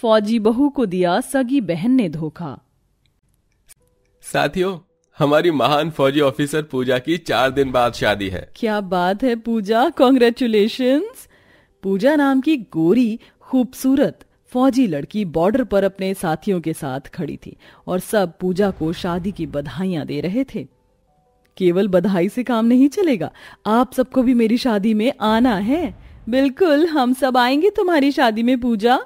फौजी बहू को दिया सगी बहन ने धोखा साथियों हमारी महान फौजी ऑफिसर पूजा की चार दिन बाद शादी है क्या बात है पूजा कॉन्ग्रेचुलेशन पूजा नाम की गोरी खूबसूरत फौजी लड़की बॉर्डर पर अपने साथियों के साथ खड़ी थी और सब पूजा को शादी की बधाइयां दे रहे थे केवल बधाई से काम नहीं चलेगा आप सबको भी मेरी शादी में आना है बिल्कुल हम सब आएंगे तुम्हारी शादी में पूजा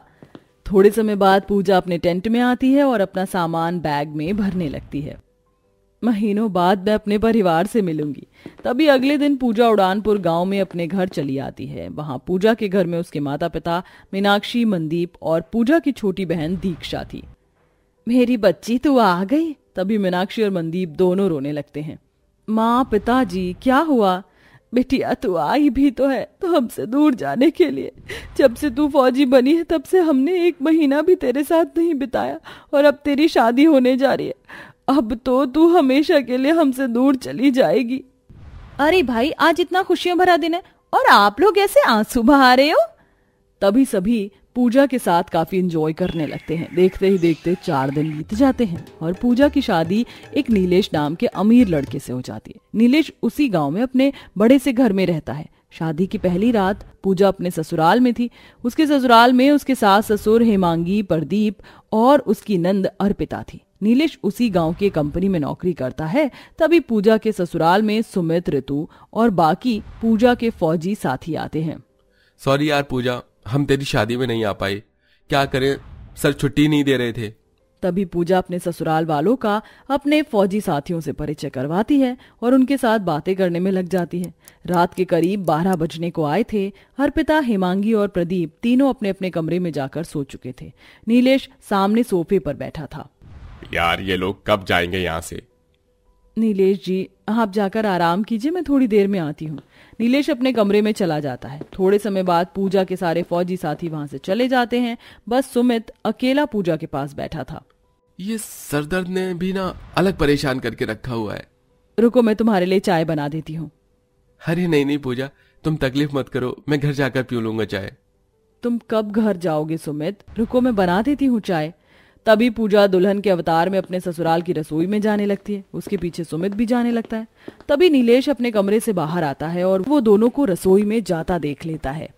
थोड़े समय बाद पूजा अपने टेंट में आती है और अपना सामान बैग में भरने लगती है महीनों बाद मैं अपने परिवार से मिलूंगी तभी अगले दिन पूजा उड़ानपुर गांव में अपने घर चली आती है वहां पूजा के घर में उसके माता पिता मीनाक्षी मनदीप और पूजा की छोटी बहन दीक्षा थी मेरी बच्ची तो आ गई तभी मीनाक्षी और मनदीप दोनों रोने लगते हैं माँ पिताजी क्या हुआ बिटिया तू आई भी तो है तो हमसे दूर जाने के लिए जब से तू फौजी बनी है तब से हमने एक महीना भी तेरे साथ नहीं बिताया और अब तेरी शादी होने जा रही है अब तो तू हमेशा के लिए हमसे दूर चली जाएगी अरे भाई आज इतना खुशियों भरा दिन है और आप लोग ऐसे आंसू बहा रहे हो तभी सभी पूजा के साथ काफी इंजॉय करने लगते हैं देखते ही देखते चार दिन बीत जाते हैं और पूजा की शादी एक नीलेश नाम के अमीर लड़के से हो जाती है नीलेश उसी गांव में अपने बड़े से घर में रहता है शादी की पहली रात पूजा अपने ससुराल में थी उसके ससुराल में उसके सास ससुर हेमांगी प्रदीप और उसकी नंद अर्पिता थी नीलेश उसी गांव की कंपनी में नौकरी करता है तभी पूजा के ससुराल में सुमित ऋतु और बाकी पूजा के फौजी साथी आते हैं सॉरी यार पूजा हम तेरी शादी में नहीं आ पाए क्या करें सर छुट्टी नहीं दे रहे थे तभी पूजा अपने ससुराल वालों का अपने फौजी साथियों से परिचय करवाती है और उनके साथ बातें करने में लग जाती है रात के करीब बारह बजने को आए थे हरपिता हेमांगी और प्रदीप तीनों अपने अपने कमरे में जाकर सो चुके थे नीलेश सामने सोफे पर बैठा था यार ये लोग कब जाएंगे यहाँ से नीलेश जी आप जाकर आराम कीजिए मैं थोड़ी देर में आती हूँ नीलेश अपने कमरे में चला जाता है थोड़े समय बाद पूजा के सारे फौजी साथी वहां से चले जाते हैं बस सुमित अकेला पूजा के पास बैठा था ये सरदर्द ने भी ना अलग परेशान करके रखा हुआ है रुको मैं तुम्हारे लिए चाय बना देती हूँ अरे नहीं नहीं पूजा तुम तकलीफ मत करो मैं घर जाकर पी लूंगा चाय तुम कब घर जाओगे सुमित रुको मैं बना देती हूँ चाय तभी पूजा दुल्हन के अवतार में अपने ससुराल की रसोई में जाने लगती है उसके पीछे सुमित भी जाने लगता है तभी नीलेश अपने कमरे से बाहर आता है और वो दोनों को रसोई में जाता देख लेता है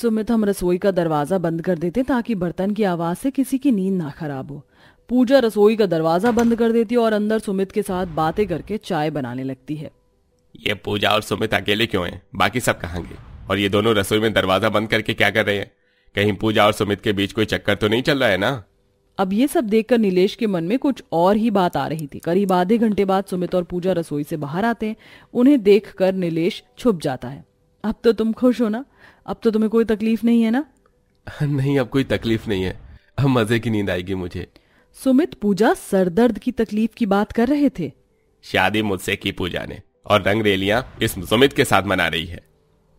सुमित हम रसोई का दरवाजा बंद कर देते ताकि बर्तन की आवाज से किसी की नींद ना खराब हो पूजा रसोई का दरवाजा बंद कर देती है और अंदर सुमित के साथ बातें करके चाय बनाने लगती है ये पूजा और सुमित अकेले क्यों हैं? बाकी सब कहेंगे और ये दोनों रसोई में दरवाजा बंद करके क्या कर रहे हैं कहीं पूजा और सुमित के बीच कोई चक्कर तो नहीं चल रहा है ना अब ये सब देखकर नीलेश के मन में कुछ और ही बात आ रही थी करीब आधे घंटे बाद सुमित और पूजा रसोई से बाहर आते हैं उन्हें कर नीलेश छुप जाता है अब तो तुम खुश हो ना अब तो तुम्हें कोई तकलीफ नहीं है ना नहीं अब कोई तकलीफ नहीं है अब मजे की नींद आएगी मुझे सुमित पूजा सरदर्द की तकलीफ की बात कर रहे थे शादी मुझसे की पूजा ने और रंगरेलिया इस सुमित के साथ मना रही है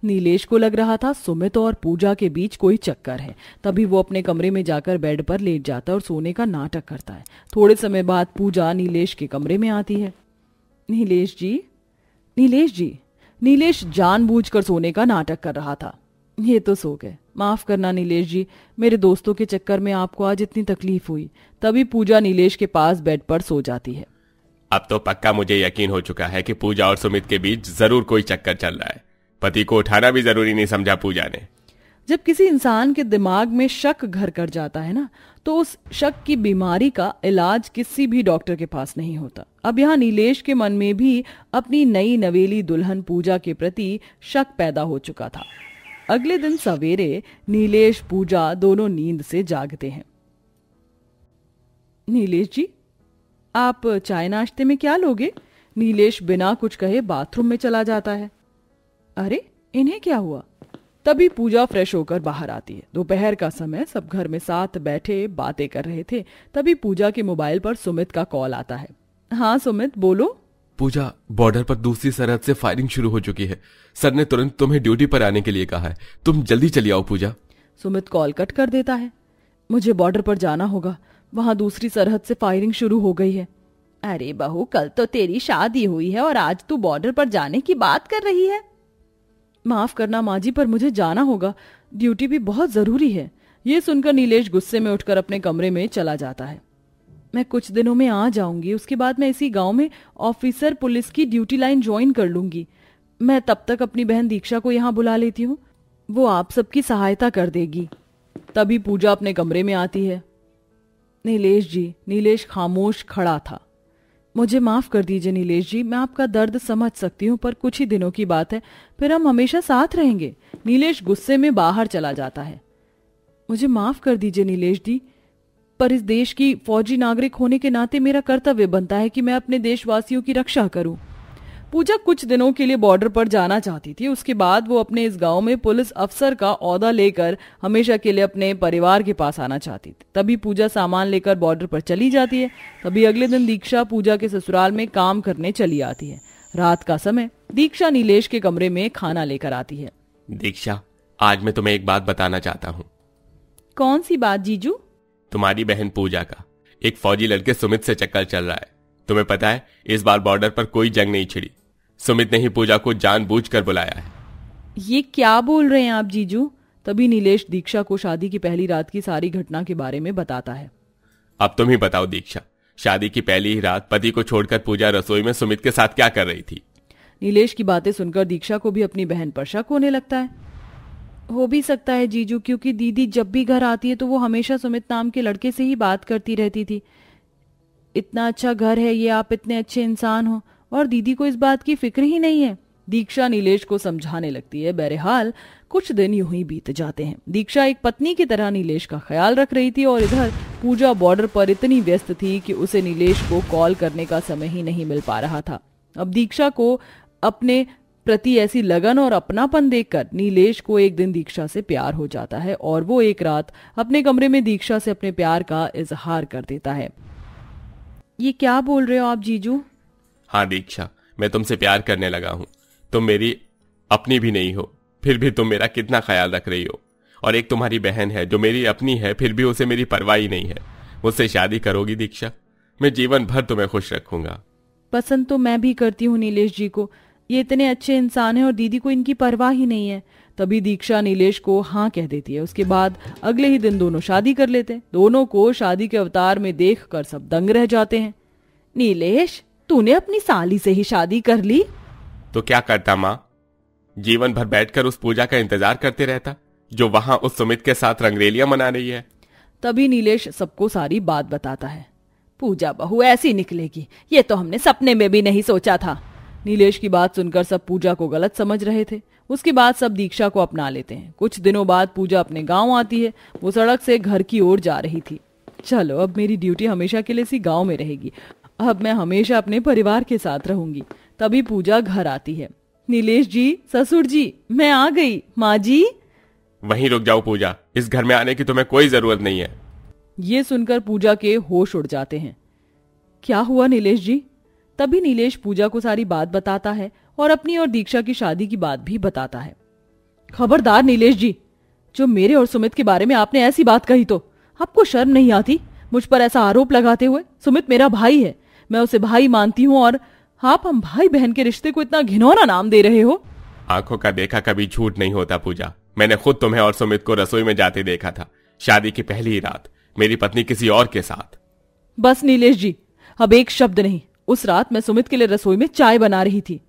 नीलेश को लग रहा था सुमित और पूजा के बीच कोई चक्कर है तभी वो अपने कमरे में जाकर बेड पर लेट जाता है और सोने का नाटक करता है थोड़े समय बाद पूजा नीलेश के कमरे में आती है नीलेश जी नीलेश जी नीलेश जानबूझकर सोने का नाटक कर रहा था ये तो सो गए माफ करना नीलेश जी मेरे दोस्तों के चक्कर में आपको आज इतनी तकलीफ हुई तभी पूजा नीलेश के पास बेड पर सो जाती है अब तो पक्का मुझे यकीन हो चुका है कि पूजा और सुमित के बीच जरूर कोई चक्कर चल रहा है पति को उठाना भी जरूरी नहीं समझा पूजा ने जब किसी इंसान के दिमाग में शक घर कर जाता है ना तो उस शक की बीमारी का इलाज किसी भी डॉक्टर के पास नहीं होता अब यहाँ नीलेश के मन में भी अपनी नई नवेली दुल्हन पूजा के प्रति शक पैदा हो चुका था अगले दिन सवेरे नीलेश पूजा दोनों नींद से जागते हैं नीलेश जी आप चाय नाश्ते में क्या लोगे नीलेश बिना कुछ कहे बाथरूम में चला जाता है अरे इन्हें क्या हुआ तभी पूजा फ्रेश होकर बाहर आती है दोपहर का समय सब घर में साथ बैठे बातें कर रहे थे तभी पूजा के मोबाइल पर सुमित का कॉल आता है हाँ सुमित बोलो पूजा बॉर्डर पर दूसरी सरहद से फायरिंग शुरू हो चुकी है सर ने तुरंत तुम्हें ड्यूटी पर आने के लिए कहा है तुम जल्दी चली आओ पूजा सुमित कॉल कट कर देता है मुझे बॉर्डर पर जाना होगा वहाँ दूसरी सरहद से फायरिंग शुरू हो गई है अरे बहू कल तो तेरी शादी हुई है और आज तू बॉर्डर पर जाने की बात कर रही है माफ़ करना माँ जी पर मुझे जाना होगा ड्यूटी भी बहुत ज़रूरी है ये सुनकर नीलेश गुस्से में उठकर अपने कमरे में चला जाता है मैं कुछ दिनों में आ जाऊंगी उसके बाद मैं इसी गांव में ऑफिसर पुलिस की ड्यूटी लाइन ज्वाइन कर लूंगी मैं तब तक अपनी बहन दीक्षा को यहाँ बुला लेती हूँ वो आप सबकी सहायता कर देगी तभी पूजा अपने कमरे में आती है नीलेश जी नीलेश खामोश खड़ा था मुझे माफ कर दीजिए नीलेश जी मैं आपका दर्द समझ सकती हूँ पर कुछ ही दिनों की बात है फिर हम हमेशा साथ रहेंगे नीलेश गुस्से में बाहर चला जाता है मुझे माफ कर दीजिए नीलेश जी पर इस देश की फौजी नागरिक होने के नाते मेरा कर्तव्य बनता है कि मैं अपने देशवासियों की रक्षा करूं पूजा कुछ दिनों के लिए बॉर्डर पर जाना चाहती थी उसके बाद वो अपने इस गांव में पुलिस अफसर का औहदा लेकर हमेशा के लिए अपने परिवार के पास आना चाहती थी तभी पूजा सामान लेकर बॉर्डर पर चली जाती है तभी अगले दिन दीक्षा पूजा के ससुराल में काम करने चली आती है रात का समय दीक्षा नीलेश के कमरे में खाना लेकर आती है दीक्षा आज मैं तुम्हें एक बात बताना चाहता हूँ कौन सी बात जीजू तुम्हारी बहन पूजा का एक फौजी लड़के सुमित से चक्कर चल रहा है तुम्हें पता है इस बार बॉर्डर पर कोई जंग नहीं छिड़ी सुमित ने ही पूजा को जानबूझकर बुलाया है ये क्या बोल रहे हैं आप जीजू तभी नीलेश दीक्षा को शादी की पहली रात की सारी घटना के बारे में बताता है अब तुम ही बताओ दीक्षा शादी की पहली ही रात पति को छोड़कर पूजा रसोई में सुमित के साथ क्या कर रही थी नीलेश की बातें सुनकर दीक्षा को भी अपनी बहन पर शक होने लगता है हो भी सकता है जीजू क्योंकि दीदी जब भी घर आती है तो वो हमेशा सुमित नाम के लड़के से ही बात करती रहती थी इतना अच्छा घर है ये आप इतने अच्छे इंसान हो और दीदी को इस बात की फिक्र ही नहीं है दीक्षा नीलेश को समझाने लगती है बहरहाल कुछ दिन यूं ही बीत जाते हैं दीक्षा एक पत्नी की तरह नीलेश का ख्याल रख रही थी और इधर पूजा बॉर्डर पर इतनी व्यस्त थी कि उसे नीलेश को कॉल करने का समय ही नहीं मिल पा रहा था अब दीक्षा को अपने प्रति ऐसी लगन और अपनापन देखकर नीलेश को एक दिन दीक्षा से प्यार हो जाता है और वो एक रात अपने कमरे में दीक्षा से अपने प्यार का इजहार कर देता है ये क्या बोल रहे हो आप जीजू हाँ दीक्षा मैं तुमसे प्यार करने लगा हूं तुम मेरी अपनी भी नहीं हो फिर भी तुम मेरा कितना ख्याल रख रही हो और एक तुम्हारी बहन है जो मेरी अपनी है फिर भी उसे मेरी परवाह ही नहीं है मुझसे शादी करोगी दीक्षा मैं जीवन भर तुम्हें खुश रखूंगा पसंद तो मैं भी करती हूँ नीलेश जी को ये इतने अच्छे इंसान है और दीदी को इनकी परवाह ही नहीं है तभी दीक्षा नीलेश को हाँ कह देती है उसके बाद अगले ही दिन दोनों शादी कर लेते हैं दोनों को शादी के अवतार में देख सब दंग रह जाते हैं नीलेश तूने अपनी साली से ही शादी कर ली तो क्या करता माँ जीवन भर बैठकर उस पूजा का इंतजार करते रहता जो वहाँ उस सुमित के साथ रंगरेलिया मना रही है तभी नीलेश सबको सारी बात बताता है पूजा बहू ऐसी निकलेगी ये तो हमने सपने में भी नहीं सोचा था नीलेश की बात सुनकर सब पूजा को गलत समझ रहे थे उसके बाद सब दीक्षा को अपना लेते हैं कुछ दिनों बाद पूजा अपने गांव आती है वो सड़क से घर की ओर जा रही थी चलो अब मेरी ड्यूटी हमेशा के लिए इसी गांव में रहेगी अब मैं हमेशा अपने परिवार के साथ रहूंगी तभी पूजा घर आती है नीलेश जी ससुर जी मैं आ गई माँ जी वहीं रुक जाओ पूजा इस घर में आने की तुम्हें कोई जरूरत नहीं है ये सुनकर पूजा के होश उड़ जाते हैं क्या हुआ नीलेश जी तभी नीलेश पूजा को सारी बात बताता है और अपनी और दीक्षा की शादी की बात भी बताता है खबरदार नीलेश जी जो मेरे और सुमित के बारे में आपने ऐसी बात कही तो आपको शर्म नहीं आती मुझ पर ऐसा आरोप लगाते हुए सुमित मेरा भाई है मैं उसे भाई मानती हूँ और आप हम भाई बहन के रिश्ते को इतना घिनौना नाम दे रहे हो आंखों का देखा कभी झूठ नहीं होता पूजा मैंने खुद तुम्हें और सुमित को रसोई में जाते देखा था शादी की पहली ही रात मेरी पत्नी किसी और के साथ बस नीलेश जी अब एक शब्द नहीं उस रात मैं सुमित के लिए रसोई में चाय बना रही थी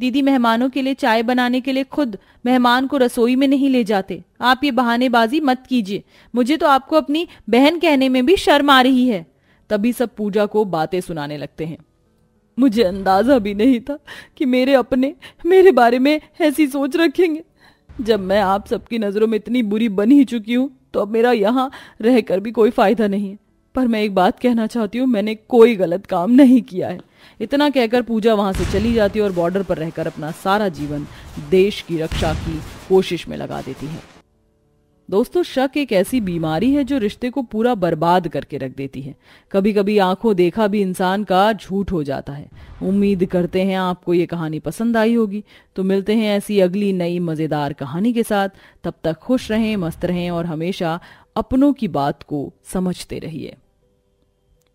दीदी मेहमानों के लिए चाय बनाने के लिए खुद मेहमान को रसोई में नहीं ले जाते आप ये बहानेबाजी मत कीजिए मुझे तो आपको अपनी बहन कहने में भी शर्म आ रही है तभी सब पूजा को बातें सुनाने लगते हैं मुझे अंदाजा भी नहीं था कि मेरे अपने मेरे बारे में ऐसी सोच रखेंगे जब मैं आप सबकी नज़रों में इतनी बुरी बन ही चुकी हूँ तो अब मेरा यहाँ रह कर भी कोई फ़ायदा नहीं है पर मैं एक बात कहना चाहती हूँ मैंने कोई गलत काम नहीं किया है इतना कहकर पूजा वहां से चली जाती है और बॉर्डर पर रहकर अपना सारा जीवन देश की रक्षा की कोशिश में लगा देती है दोस्तों शक एक ऐसी बीमारी है जो रिश्ते को पूरा बर्बाद करके रख देती है कभी कभी आंखों देखा भी इंसान का झूठ हो जाता है उम्मीद करते हैं आपको ये कहानी पसंद आई होगी तो मिलते हैं ऐसी अगली नई मजेदार कहानी के साथ तब तक खुश रहें मस्त रहें और हमेशा अपनों की बात को समझते रहिए